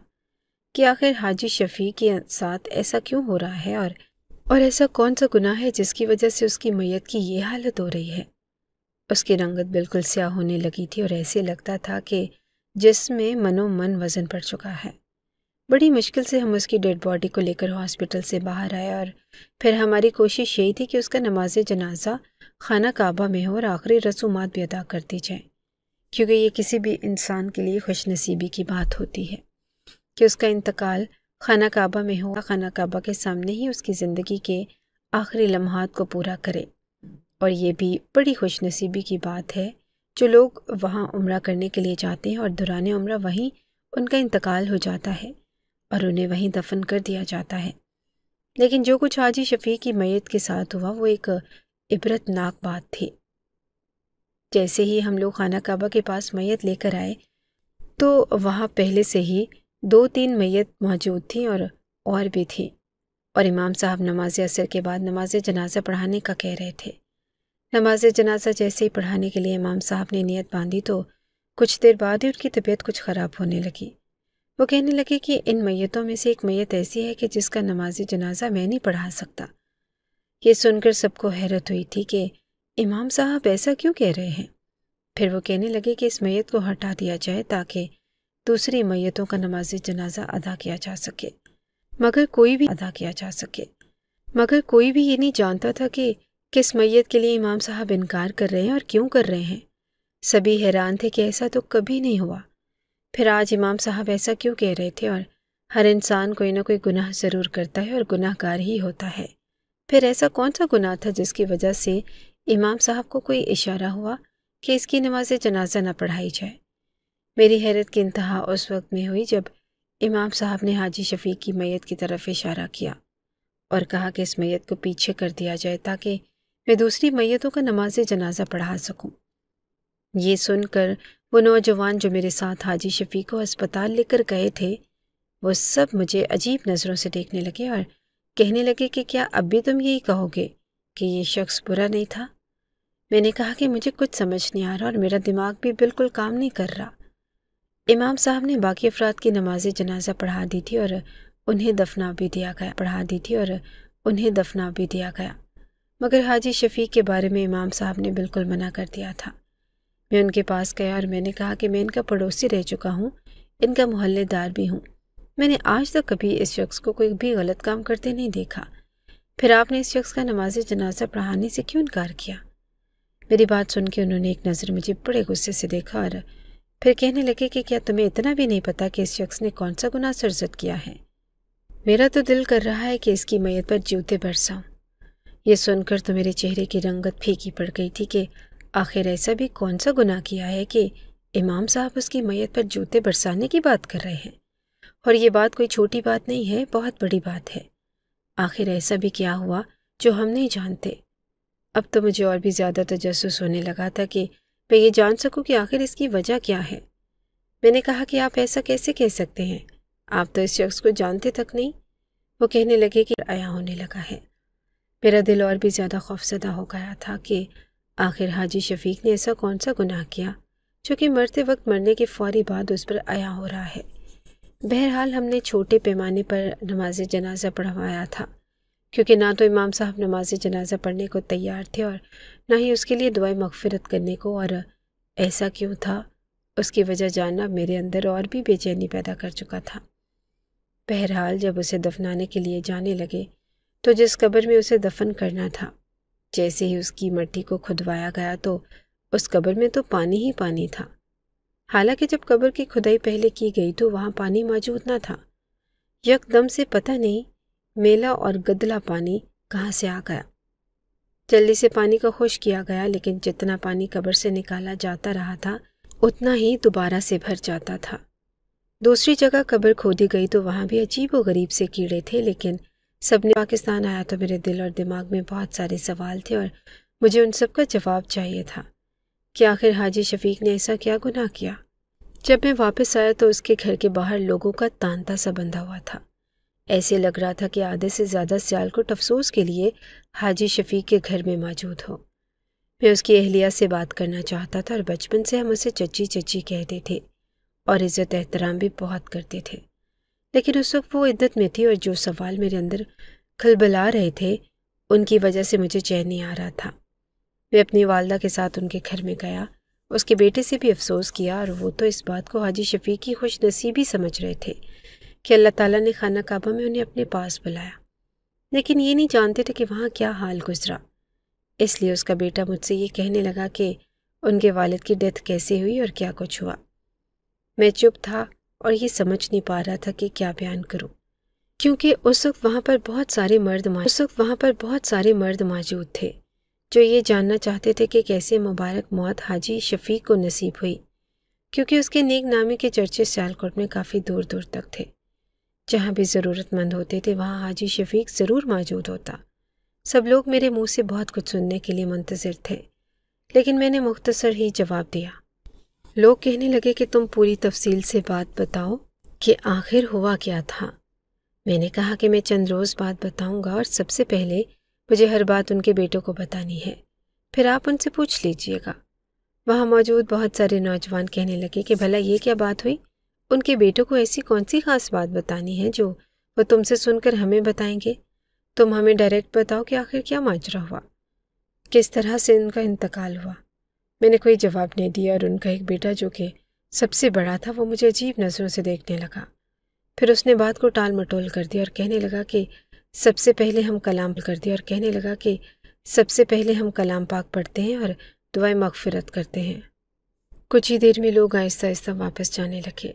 कि आखिर हाजी शफी के साथ ऐसा क्यों हो रहा है और और ऐसा कौन सा गुनाह है जिसकी वजह से उसकी मैयत की ये हालत हो रही है उसकी रंगत बिल्कुल स्याह होने लगी थी और ऐसे लगता था कि जिसमें मनोमन वज़न पड़ चुका है बड़ी मुश्किल से हम उसकी डेड बॉडी को लेकर हॉस्पिटल से बाहर आए और फिर हमारी कोशिश यही थी कि उसका नमाज जनाजा खाना काबा में हो और आखिरी रसूमात भी अदा कर दी जाए क्योंकि ये किसी भी इंसान के लिए खुश नसीबी की बात होती है कि उसका इंतकाल खाना काबा में हो खाना काबा के सामने ही उसकी ज़िंदगी के आखिरी लम्हात को पूरा करे और ये भी बड़ी खुश नसीबी की बात है जो लोग वहाँ उम्र करने के लिए जाते हैं और दुरान उम्र वहीं उनका इंतकाल हो जाता है और उन्हें वहीं दफन कर दिया जाता है लेकिन जो कुछ हाजी शफी की मैत के साथ हुआ वो एक इबरतनाक बात थी जैसे ही हम लोग खाना काबा के पास मैत लेकर आए तो वहाँ पहले से ही दो तीन मैत मौजूद थी और और भी थी और इमाम साहब नमाज असर के बाद नमाज जनाजा पढ़ाने का कह रहे थे नमाज जनाजा जैसे ही पढ़ाने के लिए इमाम साहब ने नियत बांधी तो कुछ देर बाद ही उनकी तबीयत कुछ ख़राब होने लगी वो कहने लगे कि इन मैयतों में से एक मैयत ऐसी है कि जिसका नमाज जनाजा मैं नहीं पढ़ा सकता ये सुनकर सबको हैरत हुई थी कि इमाम साहब ऐसा क्यों कह रहे हैं फिर वो कहने लगे कि इस मैयत को हटा दिया जाए ताकि दूसरी मैयतों का नमाज जनाजा अदा किया जा सके मगर कोई भी अदा किया जा सके मगर कोई भी ये नहीं जानता था कि किस मैयत के लिए इमाम साहब इनकार कर रहे हैं और क्यों कर रहे हैं सभी हैरान थे कि ऐसा तो कभी नहीं हुआ फिर आज इमाम साहब ऐसा क्यों कह रहे थे और हर इंसान कोई ना कोई गुनाह ज़रूर करता है और गुनाहगार ही होता है फिर ऐसा कौन सा गुनाह था जिसकी वजह से इमाम साहब को कोई इशारा हुआ कि इसकी नमाज जनाजा ना पढ़ाई जाए मेरी हैरत की इंतहा उस वक्त में हुई जब इमाम साहब ने हाजी शफीक की मैत की तरफ इशारा किया और कहा कि इस मैत को पीछे कर दिया जाए ताकि मैं दूसरी मैतों का नमाज जनाजा पढ़ा सकूँ ये सुनकर वो नौजवान जो मेरे साथ हाजी शफी को अस्पताल लेकर गए थे वो सब मुझे अजीब नज़रों से देखने लगे और कहने लगे कि क्या अब भी तुम यही कहोगे कि ये शख्स बुरा नहीं था मैंने कहा कि मुझे कुछ समझ नहीं आ रहा और मेरा दिमाग भी बिल्कुल काम नहीं कर रहा इमाम साहब ने बाकी अफराद की नमाज जनाजा पढ़ा दी थी और उन्हें दफना भी दिया गया पढ़ा दी थी और उन्हें दफना भी दिया गया मगर हाजी शफीक के बारे में इमाम साहब ने बिल्कुल मना कर दिया था मैं उनके पास गया और मैंने कहा कि मैं इनका पड़ोसी रह चुका हूँ इनका मोहल्लेदार भी हूँ मैंने आज तक कभी इस शख्स को कोई भी गलत काम करते नहीं देखा फिर आपने इस शख्स का नमाज जनाजा पढ़ाने से क्यों इनकार किया मेरी बात सुन के उन्होंने एक नज़र मुझे बड़े गुस्से से देखा और फिर कहने लगे कि क्या तुम्हें इतना भी नहीं पता कि इस शख्स ने कौन सा गुनाह सरजद किया है मेरा तो दिल कर रहा है कि इसकी मैयत पर जूते बरसाऊं ये सुनकर तो मेरे चेहरे की रंगत फीकी पड़ गई थी कि आखिर ऐसा भी कौन सा गुनाह किया है कि इमाम साहब उसकी मैत पर जूते बरसाने की बात कर रहे हैं और ये बात कोई छोटी बात नहीं है बहुत बड़ी बात है आखिर ऐसा भी क्या हुआ जो हम नहीं जानते अब तो मुझे और भी ज़्यादा तजस्स होने लगा था कि मैं ये जान सकूं कि आखिर इसकी वजह क्या है मैंने कहा कि आप ऐसा कैसे कह सकते हैं आप तो इस शख्स को जानते तक नहीं वो कहने लगे कि आया होने लगा है मेरा दिल और भी ज़्यादा खौफजदा हो गया था कि आखिर हाजी शफीक ने ऐसा कौन सा गुनाह किया जो कि मरते वक्त मरने के फौरी बाद उस पर आया हो रहा है बहरहाल हमने छोटे पैमाने पर नमाज जनाजा पढ़वाया था क्योंकि ना तो इमाम साहब नमाज जनाजा पढ़ने को तैयार थे और ना ही उसके लिए दुआ मगफरत करने को और ऐसा क्यों था उसकी वजह जानना मेरे अंदर और भी बेचैनी पैदा कर चुका था बहरहाल जब उसे दफनाने के लिए जाने लगे तो जिस कब्र में उसे दफन करना था जैसे ही उसकी मट्टी को खुदवाया गया तो उस कब्र में तो पानी ही पानी था हालांकि जब कब्र की खुदाई पहले की गई तो वहाँ पानी मौजूद ना था यकदम से पता नहीं मेला और गदला पानी कहाँ से आ गया जल्दी से पानी को खुश किया गया लेकिन जितना पानी कब्र से निकाला जाता रहा था उतना ही दोबारा से भर जाता था दूसरी जगह कब्र खोदी गई तो वहाँ भी अजीब व गरीब से कीड़े थे लेकिन सबने पाकिस्तान आया तो मेरे दिल और दिमाग में बहुत सारे सवाल थे और मुझे उन सब का जवाब चाहिए था कि आखिर हाजी शफीक ने ऐसा क्या गुनाह किया जब मैं वापस आया तो उसके घर के बाहर लोगों का तांता सा बंधा हुआ था ऐसे लग रहा था कि आधे से ज़्यादा सियालकोट अफसोस के लिए हाजी शफीक के घर में मौजूद हो मैं उसकी अहलिया से बात करना चाहता था और बचपन से हम उसे चची चची कहते थे और इज़्ज़त एहतराम भी बहुत करते थे लेकिन उस वक्त वो इद्दत में थी और जो सवाल मेरे अंदर खलबला रहे थे उनकी वजह से मुझे चैन नहीं आ रहा था मैं अपनी वालदा के साथ उनके घर में गया उसके बेटे से भी अफसोस किया और वो तो इस बात को हाजी शफी की खुश नसीबी समझ रहे थे कि अल्लाह ताला ने खाना काबा में उन्हें अपने पास बुलाया लेकिन ये नहीं जानते थे कि वहाँ क्या हाल गुजरा इसलिए उसका बेटा मुझसे ये कहने लगा कि उनके वालिद की डेथ कैसे हुई और क्या कुछ हुआ मैं चुप था और ये समझ नहीं पा रहा था कि क्या बयान करूं क्योंकि उस वक्त वहाँ पर बहुत सारे मर्द उस वक्त वहाँ पर बहुत सारे मर्द मौजूद थे जो ये जानना चाहते थे कि कैसे मुबारक मौत हाजी शफीक को नसीब हुई क्योंकि उसके नेक नामी के चर्चे सियालकोट में काफ़ी दूर दूर तक थे जहाँ भी ज़रूरतमंद होते थे वहाँ हाजी शफीक ज़रूर मौजूद होता सब लोग मेरे मुंह से बहुत कुछ सुनने के लिए मंतज़र थे लेकिन मैंने मुख्तसर ही जवाब दिया लोग कहने लगे कि तुम पूरी तफसील से बात बताओ कि आखिर हुआ क्या था मैंने कहा कि मैं चंद रोज़ बात बताऊंगा और सबसे पहले मुझे हर बात उनके बेटों को बतानी है फिर आप उनसे पूछ लीजिएगा वहाँ मौजूद बहुत सारे नौजवान कहने लगे कि भला ये क्या बात हुई उनके बेटों को ऐसी कौन सी ख़ास बात बतानी है जो वो तुमसे सुनकर हमें बताएंगे तुम हमें डायरेक्ट बताओ कि आखिर क्या माजरा हुआ किस तरह से उनका इंतकाल हुआ मैंने कोई जवाब नहीं दिया और उनका एक बेटा जो कि सबसे बड़ा था वो मुझे अजीब नज़रों से देखने लगा फिर उसने बात को टाल मटोल कर दिया और कहने लगा कि सबसे पहले हम कलाम कर दिया और कहने लगा कि सबसे पहले हम कलाम पाक पढ़ते हैं और दुआएं मगफरत करते हैं कुछ ही देर में लोग आहिस्ता आहिस्ता वापस जाने लगे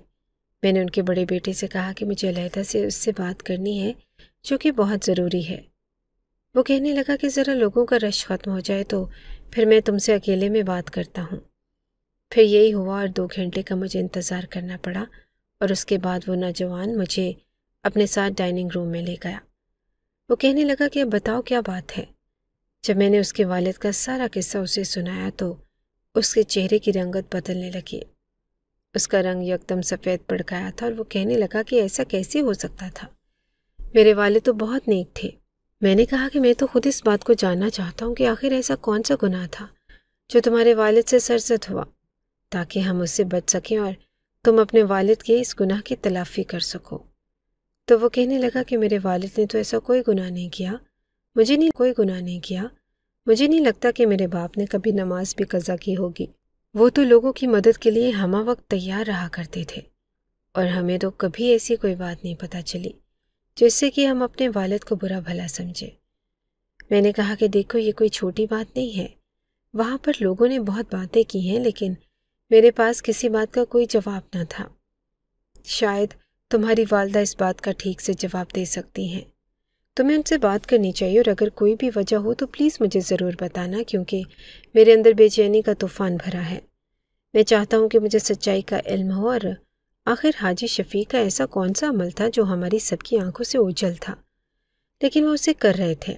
मैंने उनके बड़े बेटे से कहा कि मुझे अलहदा से उससे बात करनी है जो कि बहुत ज़रूरी है वो कहने लगा कि ज़रा लोगों का रश ख़त्म हो जाए तो फिर मैं तुमसे अकेले में बात करता हूँ फिर यही हुआ और दो घंटे का मुझे इंतज़ार करना पड़ा और उसके बाद वो नौजवान मुझे अपने साथ डाइनिंग रूम में ले गया वो कहने लगा कि अब बताओ क्या बात है जब मैंने उसके वालिद का सारा किस्सा उसे सुनाया तो उसके चेहरे की रंगत बदलने लगी उसका रंग यकदम सफ़ेद पड़ गया था और वो कहने लगा कि ऐसा कैसे हो सकता था मेरे वाले तो बहुत नेक थे मैंने कहा कि मैं तो खुद इस बात को जानना चाहता हूँ कि आखिर ऐसा कौन सा गुनाह था जो तुम्हारे वालिद से सरजद हुआ ताकि हम उससे बच सकें और तुम अपने वालिद के इस गुनाह की तलाफ़ी कर सको तो वो कहने लगा कि मेरे वालिद ने तो ऐसा कोई गुनाह नहीं किया मुझे नहीं कोई गुनाह नहीं किया मुझे नहीं लगता कि मेरे बाप ने कभी नमाज भी कज़ा की होगी वो तो लोगों की मदद के लिए हमा वक्त तैयार रहा करते थे और हमें तो कभी ऐसी कोई बात नहीं पता चली जिससे कि हम अपने वालद को बुरा भला समझे मैंने कहा कि देखो ये कोई छोटी बात नहीं है वहाँ पर लोगों ने बहुत बातें की हैं लेकिन मेरे पास किसी बात का कोई जवाब ना था शायद तुम्हारी वालदा इस बात का ठीक से जवाब दे सकती हैं तुम्हें उनसे बात करनी चाहिए और अगर कोई भी वजह हो तो प्लीज़ मुझे ज़रूर बताना क्योंकि मेरे अंदर बेचैनी का तूफ़ान भरा है मैं चाहता हूँ कि मुझे सच्चाई का इल्म हो और आखिर हाजी शफी का ऐसा कौन सा अमल था जो हमारी सबकी आंखों से उजल था लेकिन वो उसे कर रहे थे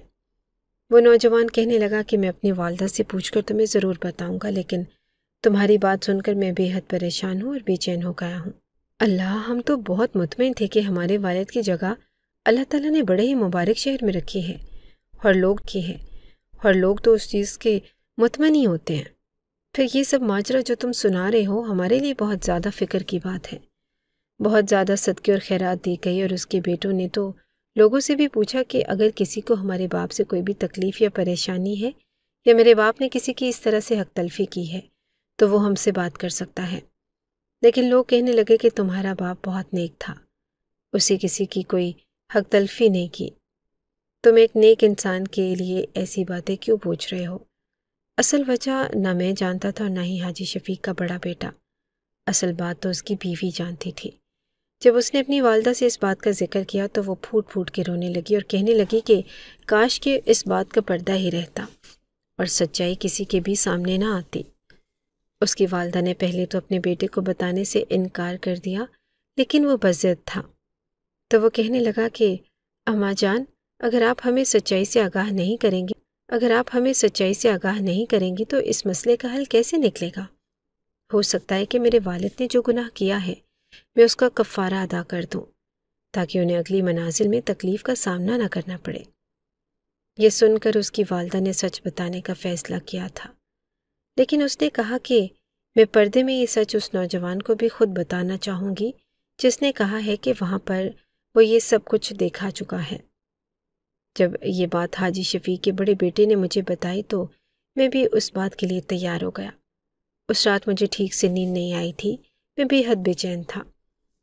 वो नौजवान कहने लगा कि मैं अपनी वालदा से पूछकर तुम्हें ज़रूर बताऊंगा लेकिन तुम्हारी बात सुनकर मैं बेहद परेशान हूँ और बेचैन हो गया हूँ अल्लाह हम तो बहुत मुतमिन थे कि हमारे वालद की जगह अल्लाह तला ने बड़े ही मुबारक शहर में रखी है और लोग की है और लोग तो उस चीज़ के मुतमिन ही होते हैं फिर ये सब माजरा जो तुम सुना रहे हो हमारे लिए बहुत ज़्यादा फ़िक्र की बात है बहुत ज़्यादा सदके और खैरात दी गई और उसके बेटों ने तो लोगों से भी पूछा कि अगर किसी को हमारे बाप से कोई भी तकलीफ़ या परेशानी है या मेरे बाप ने किसी की इस तरह से हक तलफी की है तो वो हमसे बात कर सकता है लेकिन लोग कहने लगे कि तुम्हारा बाप बहुत नेक था उसे किसी की कोई हक तलफी नहीं की तुम एक नेक इंसान के लिए ऐसी बातें क्यों पूछ रहे हो असल वजह ना मैं जानता था और ना ही हाजी शफीक का बड़ा बेटा असल बात तो उसकी बीवी जानती थी जब उसने अपनी वालदा से इस बात का जिक्र किया तो वो फूट फूट के रोने लगी और कहने लगी कि काश के इस बात का पर्दा ही रहता और सच्चाई किसी के भी सामने ना आती उसकी वालदा ने पहले तो अपने बेटे को बताने से इनकार कर दिया लेकिन वो बजद था तो वो कहने लगा कि अम्मा जान अगर आप हमें सच्चाई से आगाह नहीं करेंगी अगर आप हमें सच्चाई से आगाह नहीं करेंगी तो इस मसले का हल कैसे निकलेगा हो सकता है कि मेरे वालिद ने जो गुनाह किया है मैं उसका कफ़ारा अदा कर दूँ ताकि उन्हें अगली मनाजिल में तकलीफ़ का सामना न करना पड़े ये सुनकर उसकी वालदा ने सच बताने का फ़ैसला किया था लेकिन उसने कहा कि मैं पर्दे में ये सच उस नौजवान को भी खुद बताना चाहूँगी जिसने कहा है कि वहाँ पर वो ये सब कुछ देखा चुका है जब ये बात हाजी शफी के बड़े बेटे ने मुझे बताई तो मैं भी उस बात के लिए तैयार हो गया उस रात मुझे ठीक से नींद नहीं आई थी मैं बेहद बेचैन था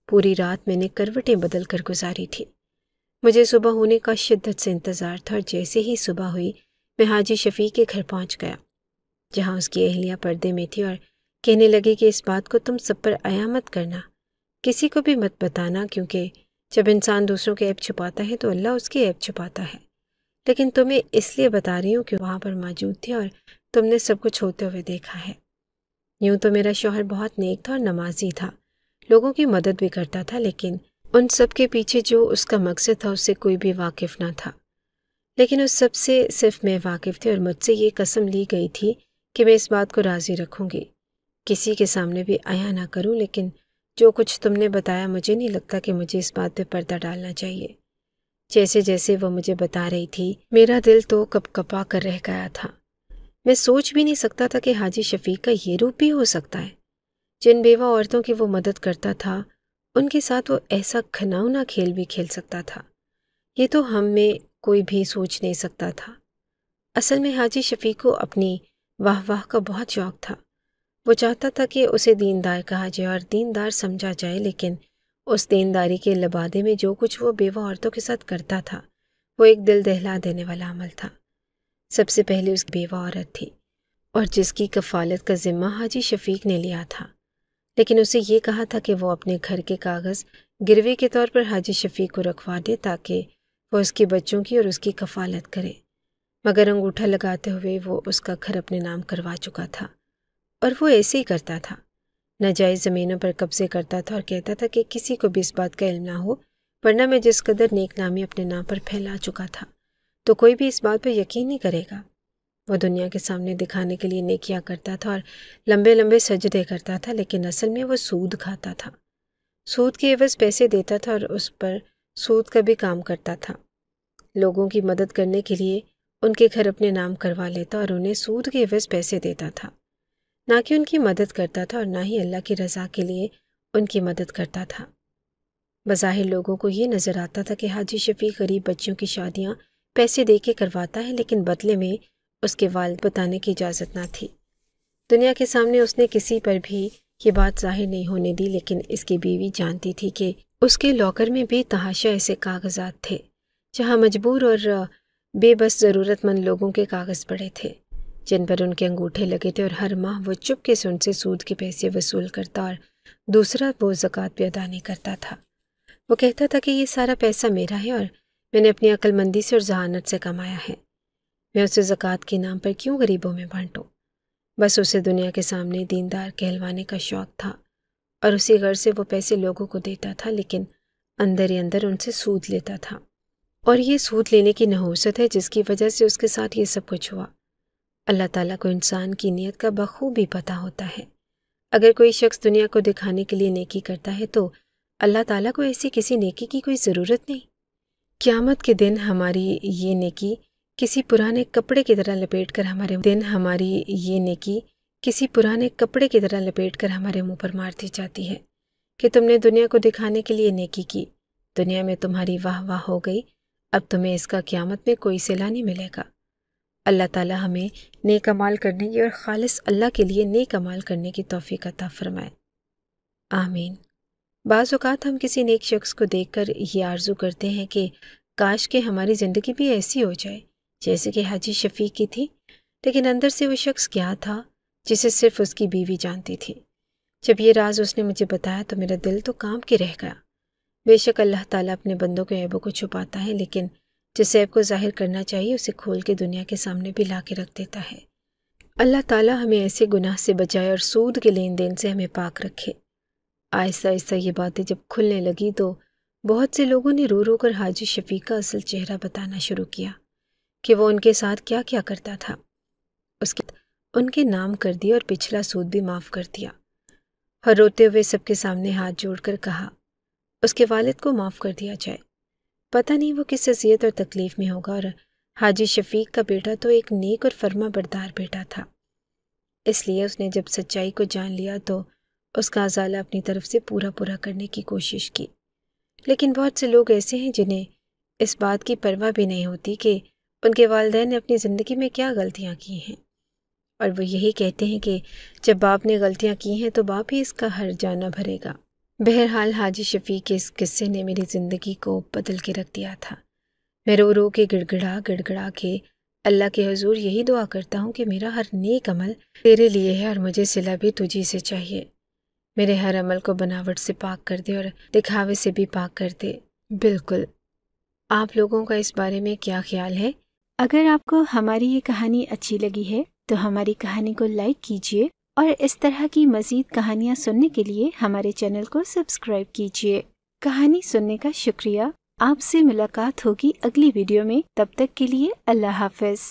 पूरी रात मैंने करवटें बदल कर गुजारी थी मुझे सुबह होने का शिद्दत से इंतज़ार था और जैसे ही सुबह हुई मैं हाजी शफी के घर पहुंच गया जहां उसकी अहलिया पर्दे में थी और कहने लगी कि इस बात को तुम सब पर आया मत करना किसी को भी मत बताना क्योंकि जब इंसान दूसरों के ऐप छुपाता है तो अल्लाह उसके ऐप छुपाता है लेकिन तुम्हें इसलिए बता रही हूँ कि वहाँ पर मौजूद थे और तुमने सब कुछ होते हुए देखा है यूं तो मेरा शोहर बहुत नेक था और नमाजी था लोगों की मदद भी करता था लेकिन उन सब के पीछे जो उसका मकसद था उससे कोई भी वाकिफ ना था लेकिन उस सब से सिर्फ मैं वाकिफ थी और मुझसे ये कसम ली गई थी कि मैं इस बात को राज़ी रखूँगी किसी के सामने भी आया ना करूँ लेकिन जो कुछ तुमने बताया मुझे नहीं लगता कि मुझे इस बात पे पर्दा डालना चाहिए जैसे जैसे वो मुझे बता रही थी मेरा दिल तो कपकपा कर रह गया था मैं सोच भी नहीं सकता था कि हाजी शफीक का ये रूप भी हो सकता है जिन बेवा औरतों की वो मदद करता था उनके साथ वो ऐसा घनावना खेल भी खेल सकता था ये तो हम में कोई भी सोच नहीं सकता था असल में हाजी शफीक को अपनी वाह वाह का बहुत शौक था वो चाहता था कि उसे दीनदार कहा जाए और दीनदार समझा जाए लेकिन उस दीनदारी के लबादे में जो कुछ वो बेवा औरतों के साथ करता था वो एक दिल दहला देने वाला अमल था सबसे पहले उसकी बेवा औरत थी और जिसकी कफालत का ज़िम्मा हाजी शफीक ने लिया था लेकिन उसे ये कहा था कि वो अपने घर के कागज़ गिरवे के तौर पर हाजी शफीक को रखवा दे ताकि वो उसके बच्चों की और उसकी कफालत करे मगर अंगूठा लगाते हुए वो उसका घर अपने नाम करवा चुका था और वो ऐसे ही करता था नाजायज़ ज़मीनों पर कब्ज़े करता था और कहता था कि किसी को भी इस बात का इल्म ना हो वरना मैं जिस कदर नेक नामी अपने नाम पर फैला चुका था तो कोई भी इस बात पर यकीन नहीं करेगा वो दुनिया के सामने दिखाने के लिए नेकिया करता था और लंबे लंबे सजदे करता था लेकिन असल में वो सूद खाता था सूद के एवज पैसे देता था और उस पर सूद का भी काम करता था लोगों की मदद करने के लिए उनके घर अपने नाम करवा लेता और उन्हें सूद के एवज पैसे देता था ना कि उनकी मदद करता था और ना ही अल्लाह की रज़ा के लिए उनकी मदद करता था बज़ाहिर लोगों को ये नज़र आता था कि हाजी शफी गरीब बच्चियों की शादियाँ पैसे दे के करवाता है लेकिन बदले में उसके वालद बताने की इजाज़त ना थी दुनिया के सामने उसने किसी पर भी ये बात जाहिर नहीं होने दी लेकिन इसकी बीवी जानती थी कि उसके लॉकर में बेतहाशा ऐसे कागजात थे जहाँ मजबूर और बेबस ज़रूरतमंद लोगों के कागज़ पड़े थे जिन पर उनके अंगूठे लगे थे और हर माह वो चुप के सुन से सूद के पैसे वसूल करता और दूसरा वो जक़ात भी अदा नहीं करता था वो कहता था कि ये सारा पैसा मेरा है और मैंने अपनी अक्लमंदी से और जहानत से कमाया है मैं उसे ज़क़़त के नाम पर क्यों गरीबों में बांटूँ बस उसे दुनिया के सामने दीनदार कहलवाने का शौक़ था और उसी गर्ज से वो पैसे लोगों को देता था लेकिन अंदर ही अंदर उनसे सूद लेता था और ये सूद लेने की नहूसत है जिसकी वजह से उसके साथ ये सब कुछ हुआ अल्लाह ताला को इंसान की नीयत का बखूबी पता होता है अगर कोई शख्स दुनिया को दिखाने के लिए नेकी करता है तो अल्लाह ताला को ऐसी किसी नेकी की कोई ज़रूरत नहीं क्यामत के दिन हमारी ये नेकी किसी पुराने कपड़े की तरह लपेट कर हमारे दिन हमारी ये नेकी किसी पुराने कपड़े की तरह लपेट कर हमारे मुंह पर मार दी जाती है कि तुमने दुनिया को दिखाने के लिए नेकी की दुनिया में तुम्हारी वाह वाह हो गई अब तुम्हें इसका क्यामत में कोई सिला नहीं मिलेगा अल्लाह ताला हमें नेक अमाल करने की और ख़ालिस अल्लाह के लिए नेक अमाल करने की तोफ़ी का फ़रमाए आमीन बाज़ात हम किसी नेक शख्स को देखकर ये आरज़ू करते हैं कि काश के हमारी ज़िंदगी भी ऐसी हो जाए जैसे कि हाजी शफीक की थी लेकिन अंदर से वो शख्स क्या था जिसे सिर्फ उसकी बीवी जानती थी जब ये राज उसने मुझे बताया तो मेरा दिल तो काम के रह गया बेशक अल्लाह ताला अपने बंदों के ऐबों को छुपाता है लेकिन जिस ऐब को जाहिर करना चाहिए उसे खोल के दुनिया के सामने भी ला के रख देता है अल्लाह ताला हमें ऐसे गुनाह से बचाए और सूद के लेन देन से हमें पाक रखे आहिस्ता आहिस्ता ये बातें जब खुलने लगी तो बहुत से लोगों ने रो रो कर हाजी शफी का असल चेहरा बताना शुरू किया कि वो उनके साथ क्या क्या करता था उसके उनके नाम कर दिया और पिछला सूद भी माफ़ कर दिया और रोते हुए सबके सामने हाथ जोड़कर कहा उसके वालिद को माफ़ कर दिया जाए पता नहीं वो किस हसीियत और तकलीफ़ में होगा और हाजी शफीक का बेटा तो एक नेक और फर्मा बरदार बेटा था इसलिए उसने जब सच्चाई को जान लिया तो उसका अजाला अपनी तरफ से पूरा पूरा करने की कोशिश की लेकिन बहुत से लोग ऐसे हैं जिन्हें इस बात की परवाह भी नहीं होती कि उनके वालदे ने अपनी ज़िंदगी में क्या गलतियाँ की हैं और वो यही कहते हैं कि जब बाप ने गलतियाँ की हैं तो बाप ही इसका हर जाना भरेगा बहरहाल हाजी शफी के इस किस्से ने मेरी ज़िंदगी को बदल के रख दिया था मैं रो रो के गिड़गिड़ा गिड़गिड़ा के अल्लाह के हजूर यही दुआ करता हूँ कि मेरा हर नेक अमल तेरे लिए है और मुझे सिला भी तुझी से चाहिए मेरे हर अमल को बनावट से पाक कर दे और दिखावे से भी पाक कर दे बिल्कुल आप लोगों का इस बारे में क्या ख्याल है अगर आपको हमारी ये कहानी अच्छी लगी है तो हमारी कहानी को लाइक कीजिए और इस तरह की मज़ीद कहानियाँ सुनने के लिए हमारे चैनल को सब्सक्राइब कीजिए कहानी सुनने का शुक्रिया आपसे मुलाकात होगी अगली वीडियो में तब तक के लिए अल्लाह हाफिज़